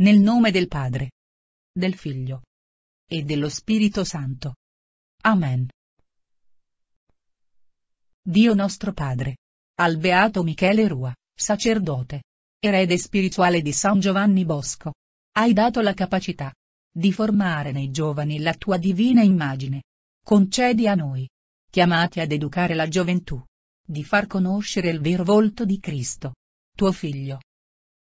Nel nome del Padre, del Figlio e dello Spirito Santo. Amen. Dio nostro Padre. Al Beato Michele Rua, sacerdote. Erede spirituale di San Giovanni Bosco. Hai dato la capacità di formare nei giovani la tua divina immagine. Concedi a noi, chiamati ad educare la gioventù, di far conoscere il vero volto di Cristo, tuo Figlio,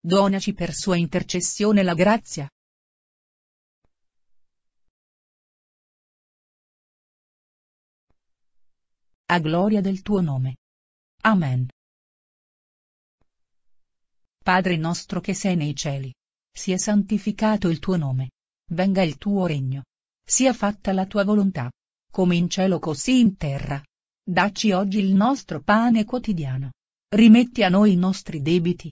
Donaci per sua intercessione la grazia. A gloria del tuo nome. Amen. Padre nostro che sei nei cieli. Sia santificato il tuo nome. Venga il tuo regno. Sia fatta la tua volontà. Come in cielo così in terra. Dacci oggi il nostro pane quotidiano. Rimetti a noi i nostri debiti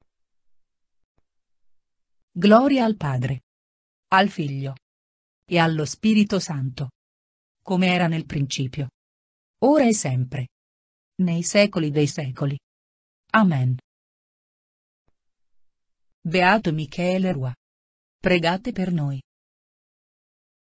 Gloria al Padre, al Figlio e allo Spirito Santo, come era nel principio, ora e sempre, nei secoli dei secoli. Amen. Beato Michele Rua, pregate per noi.